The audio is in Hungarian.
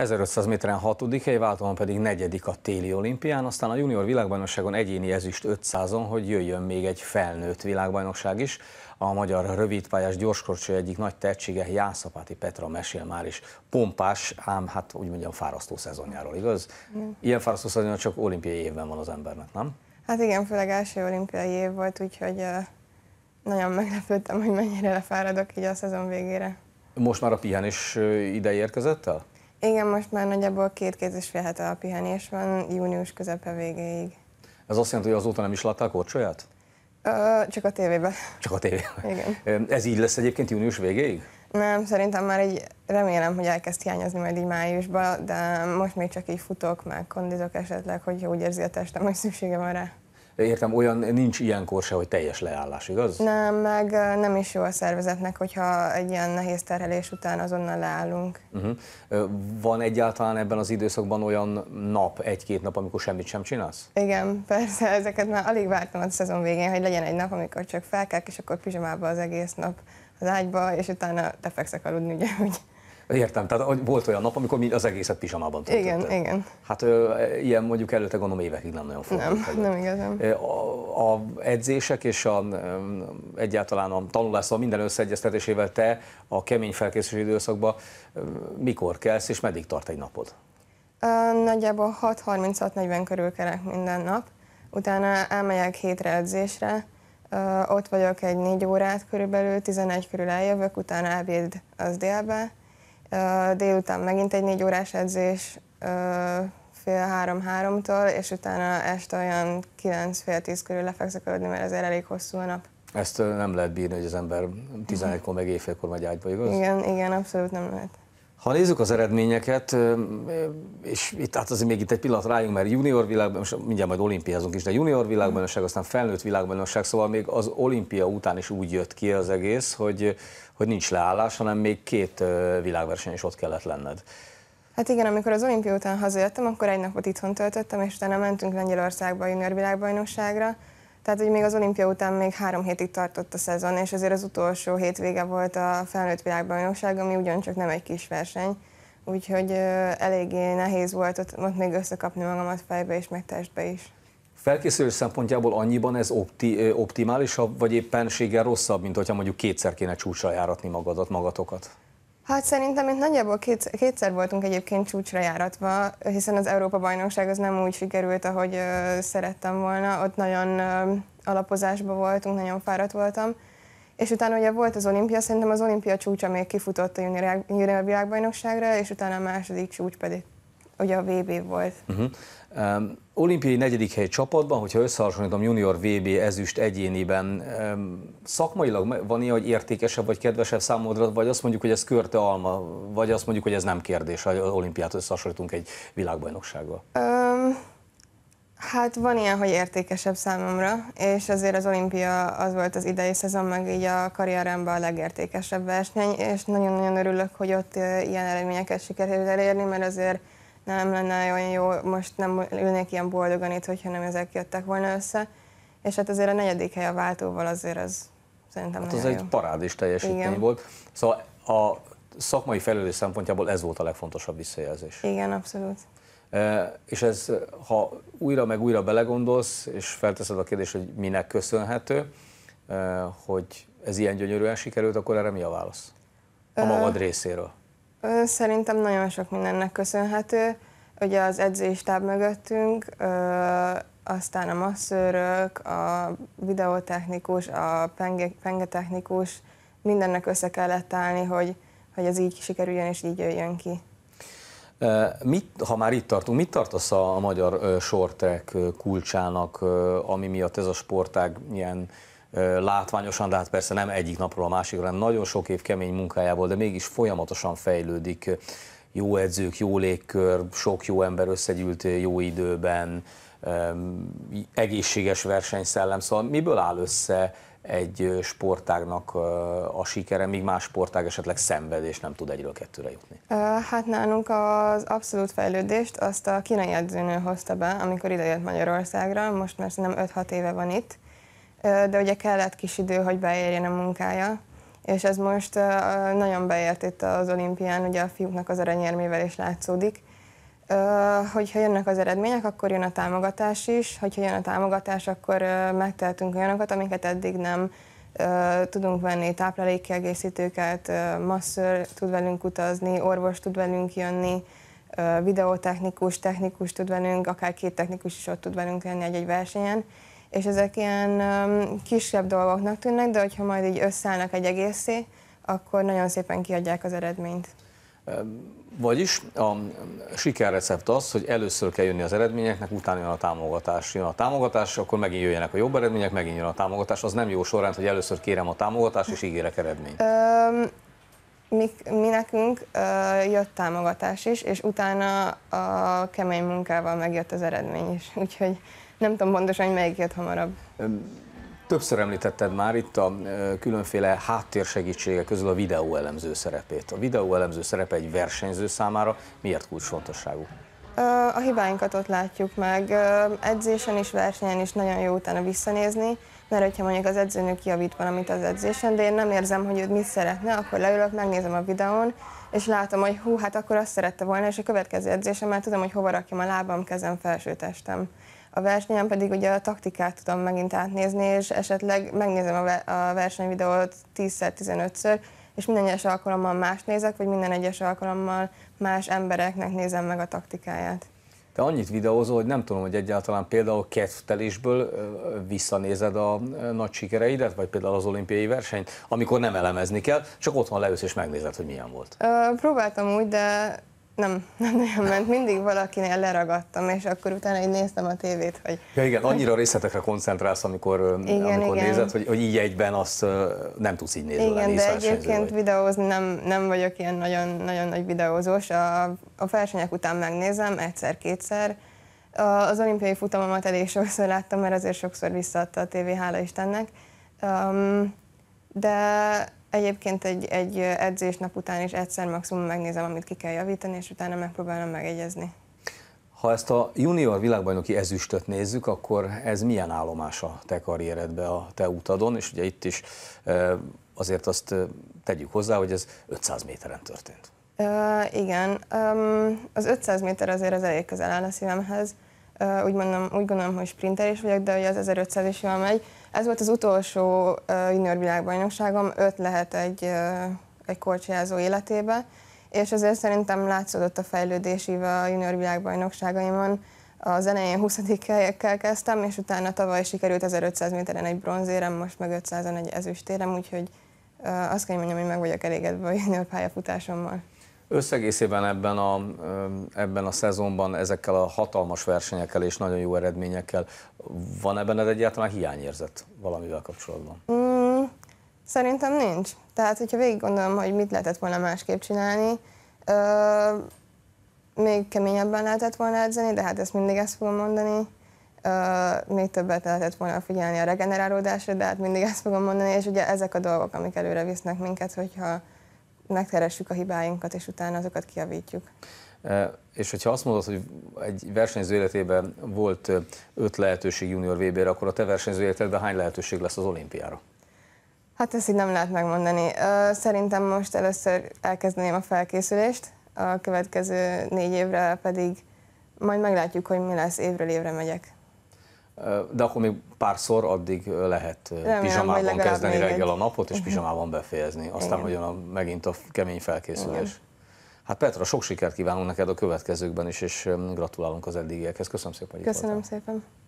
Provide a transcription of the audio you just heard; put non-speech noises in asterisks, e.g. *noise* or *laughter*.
1500 méteren hatodik hely, váltóan pedig negyedik a téli olimpián, aztán a junior világbajnokságon egyéni ezüst 500-on, hogy jöjjön még egy felnőtt világbajnokság is. A magyar rövidpályás gyorskorcső egyik nagy tehetsége Jászapáti Petra mesél már is pompás, ám hát úgy mondjam fárasztó szezonjáról, igaz? Ilyen fárasztó szezonja csak olimpiai évben van az embernek, nem? Hát igen, főleg első olimpiai év volt, úgyhogy nagyon meglepődtem, hogy mennyire lefáradok így a szezon végére. Most már a pihenés ide érkezett el? Igen, most már nagyjából két kéz és fél hete a pihenés van, június közepe végéig. Ez azt jelenti, hogy azóta nem is láttál korcsolyát? Ö, csak a tévében. Csak a tévében? Igen. Ez így lesz egyébként június végéig? Nem, szerintem már egy remélem, hogy elkezd hiányozni majd így májusban, de most még csak így futok, meg kondizok esetleg, hogyha úgy érzi a testem, hogy szüksége van rá. Értem, olyan nincs ilyenkor se, hogy teljes leállás, igaz? Nem, meg nem is jó a szervezetnek, hogyha egy ilyen nehéz terhelés után azonnal leállunk. Uh-huh. Van egyáltalán ebben az időszakban olyan nap, egy-két nap, amikor semmit sem csinálsz? Igen, persze, ezeket már alig vártam a szezon végén, hogy legyen egy nap, amikor csak felkelk, és akkor pizsamába az egész nap az ágyba, és utána fekszek aludni, ugye, hogy Értem, tehát volt olyan nap, amikor mi az egészet pizsamában töltötted. Igen, igen. Hát e, ilyen mondjuk előtte gondolom évekig nem nagyon fontos. Nem, előtt. nem igazán. A, a edzések és a, egyáltalán a tanulással minden összeegyeztetésével te a kemény felkészülési időszakban mikor kelsz és meddig tart egy napod? Nagyjából 6.36-40 körül kerek minden nap, utána elmegyek hétre edzésre, ott vagyok egy négy órát körülbelül, 11 körül eljövök, utána ebéd az délbe, Délután megint egy négy órás edzés, fél három-háromtól, és utána este olyan kilenc fél tíz körül lefekszek aludni, mert azért elég hosszú a nap. Ezt nem lehet bírni, hogy az ember 11-kor meg éjfélkor megy ágyba, igaz? Igen, igen, abszolút nem lehet. Ha nézzük az eredményeket, és itt hát azért még itt egy pillanat rájunk, mert junior világban, most mindjárt majd olimpiázunk is, de junior világbajnokság, aztán felnőtt világbajnokság, szóval még az olimpia után is úgy jött ki az egész, hogy, hogy nincs leállás, hanem még két világverseny is ott kellett lenned. Hát igen, amikor az olimpia után hazajöttem, akkor egy napot itthon töltöttem, és utána mentünk Lengyelországba a junior világbajnokságra, tehát, hogy még az olimpia után még három hétig tartott a szezon, és azért az utolsó hétvége volt a felnőtt világbajnokság, ami ugyancsak nem egy kis verseny, úgyhogy eléggé nehéz volt ott, ott még összekapni magamat fejbe és meg testbe is. Felkészülés szempontjából annyiban ez opti, optimális, vagy éppenséggel rosszabb, mint hogyha mondjuk kétszer kéne csúcsra járatni magadat, magatokat? Hát szerintem itt nagyjából kétszer, kétszer voltunk egyébként csúcsra járatva, hiszen az Európa-bajnokság az nem úgy sikerült, ahogy ö, szerettem volna. Ott nagyon ö, alapozásba voltunk, nagyon fáradt voltam. És utána ugye volt az olimpia, szerintem az olimpia csúcsa még kifutott a junior világbajnokságra, és utána a második csúcs pedig ugye a VB volt. Uh-huh. Um, olimpiai negyedik hely csapatban, hogyha összehasonlítom junior VB ezüst egyéniben, um, szakmailag van ilyen, hogy értékesebb vagy kedvesebb számodra, vagy azt mondjuk, hogy ez körte alma, vagy azt mondjuk, hogy ez nem kérdés, az olimpiát összehasonlítunk egy világbajnoksággal? Um, hát van ilyen, hogy értékesebb számomra, és azért az olimpia az volt az idei szezon, meg így a karrieremben a legértékesebb verseny, és nagyon-nagyon örülök, hogy ott ilyen eredményeket sikerült elérni, mert azért nem lenne olyan jó, most nem ülnék ilyen boldogan itt, hogyha nem ezek jöttek volna össze. És hát azért a negyedik hely a váltóval azért az szerintem hát az jó. egy parádés teljesítmény Igen. volt. Szóval a szakmai fejlődés szempontjából ez volt a legfontosabb visszajelzés. Igen, abszolút. E, és ez, ha újra meg újra belegondolsz, és felteszed a kérdést, hogy minek köszönhető, e, hogy ez ilyen gyönyörűen sikerült, akkor erre mi a válasz? A magad részéről. Szerintem nagyon sok mindennek köszönhető. Ugye az edzői stáb mögöttünk, aztán a masszőrök, a videótechnikus, a penge, pengetechnikus, mindennek össze kellett állni, hogy, hogy ez így sikerüljön és így jöjjön ki. Mit, ha már itt tartunk, mit tartasz a magyar track kulcsának, ami miatt ez a sportág ilyen látványosan, de hát persze nem egyik napról a másikra, hanem nagyon sok év kemény munkájából, de mégis folyamatosan fejlődik. Jó edzők, jó légkör, sok jó ember összegyűlt jó időben, egészséges versenyszellem, szóval miből áll össze egy sportágnak a sikere, míg más sportág esetleg szenvedés nem tud egyről kettőre jutni? Hát nálunk az abszolút fejlődést azt a kínai edzőnő hozta be, amikor idejött Magyarországra, most már szerintem 5-6 éve van itt, de ugye kellett kis idő, hogy beérjen a munkája, és ez most nagyon beért itt az olimpián, ugye a fiúknak az aranyérmével is látszódik. Hogyha jönnek az eredmények, akkor jön a támogatás is, hogyha jön a támogatás, akkor megtehetünk olyanokat, amiket eddig nem tudunk venni, táplálékkiegészítőket, masször tud velünk utazni, orvos tud velünk jönni, videótechnikus, technikus tud velünk, akár két technikus is ott tud velünk lenni egy-egy versenyen, és ezek ilyen kisebb dolgoknak tűnnek, de hogyha majd így összeállnak egy egészé, akkor nagyon szépen kiadják az eredményt. Vagyis a sikerrecept az, hogy először kell jönni az eredményeknek, utána jön a támogatás. Jön a támogatás, akkor megint jöjjenek a jobb eredmények, megint jön a támogatás. Az nem jó sorrend, hogy először kérem a támogatást és ígérek eredményt. Um, mi, mi nekünk uh, jött támogatás is, és utána a kemény munkával megjött az eredmény is. Úgyhogy nem tudom pontosan, hogy melyiket hamarabb. Többször említetted már itt a különféle háttérsegítségek közül a videóelemző szerepét. A videóelemző szerepe egy versenyző számára miért kulcsfontosságú? A hibáinkat ott látjuk meg. Edzésen is, versenyen is nagyon jó utána visszanézni, mert hogyha mondjuk az edzőnök kiavít valamit az edzésen, de én nem érzem, hogy ő mit szeretne, akkor leülök, megnézem a videón, és látom, hogy hú, hát akkor azt szerette volna, és a következő edzésem már tudom, hogy hova rakjam a lábam, kezem, felső testem. A versenyen pedig ugye a taktikát tudom megint átnézni, és esetleg megnézem a, versenyvideót 10-15-ször, és minden egyes alkalommal más nézek, vagy minden egyes alkalommal más embereknek nézem meg a taktikáját. Te annyit videózol, hogy nem tudom, hogy egyáltalán például kettelésből visszanézed a nagy sikereidet, vagy például az olimpiai versenyt, amikor nem elemezni kell, csak otthon leülsz és megnézed, hogy milyen volt. Ö, próbáltam úgy, de nem, *laughs* nem nagyon ment, mindig valakinél leragadtam, és akkor utána így néztem a tévét, hogy... Ja igen, annyira részletekre koncentrálsz, amikor, igen, amikor igen. nézed, hogy, hogy így egyben azt nem tudsz így nézni. Igen, de egyébként vagy. videózni nem, nem vagyok ilyen nagyon, nagyon nagy videózós. A, a versenyek után megnézem egyszer-kétszer. Az olimpiai futamomat elég sokszor láttam, mert azért sokszor visszaadta a tévé, hála Istennek. Um, de Egyébként egy, egy nap után is egyszer maximum megnézem, amit ki kell javítani, és utána megpróbálom megegyezni. Ha ezt a junior világbajnoki ezüstöt nézzük, akkor ez milyen állomás a te karrieredbe, a te utadon, és ugye itt is azért azt tegyük hozzá, hogy ez 500 méteren történt. Ö, igen, az 500 méter azért az elég közel áll a szívemhez. úgy, mondom, úgy gondolom, hogy sprinter is vagyok, de ugye az 1500 is jól megy. Ez volt az utolsó junior világbajnokságom, öt lehet egy, egy korcsajázó életébe, és azért szerintem látszódott a fejlődés a junior világbajnokságaimon. Az elején 20 helyekkel kezdtem, és utána tavaly sikerült 1500 méteren egy bronzérem, most meg 500 egy ezüstérem, úgyhogy azt kell mondjam, hogy meg vagyok elégedve a junior pályafutásommal. Összegészében ebben a, ebben a szezonban ezekkel a hatalmas versenyekkel és nagyon jó eredményekkel van ebben egyáltalán hiányérzet valamivel kapcsolatban? Mm, szerintem nincs. Tehát, hogyha végig gondolom, hogy mit lehetett volna másképp csinálni, ö, még keményebben lehetett volna edzeni, de hát ezt mindig ezt fogom mondani. Ö, még többet lehetett volna figyelni a regenerálódásra, de hát mindig ezt fogom mondani, és ugye ezek a dolgok, amik előre visznek minket, hogyha megkeressük a hibáinkat, és utána azokat kiavítjuk. És hogyha azt mondod, hogy egy versenyző életében volt öt lehetőség junior VB-re, akkor a te versenyző életedben hány lehetőség lesz az olimpiára? Hát ezt így nem lehet megmondani. Szerintem most először elkezdeném a felkészülést, a következő négy évre pedig majd meglátjuk, hogy mi lesz, évről évre megyek. De akkor még párszor addig lehet Remélem, pizsamában kezdeni reggel egy. a napot, és pizsamában befejezni. Aztán Igen. a, megint a kemény felkészülés. Igen. Hát Petra, sok sikert kívánunk neked a következőkben is, és gratulálunk az eddigiekhez. Köszönöm szépen, hogy Köszönöm itt voltál. szépen.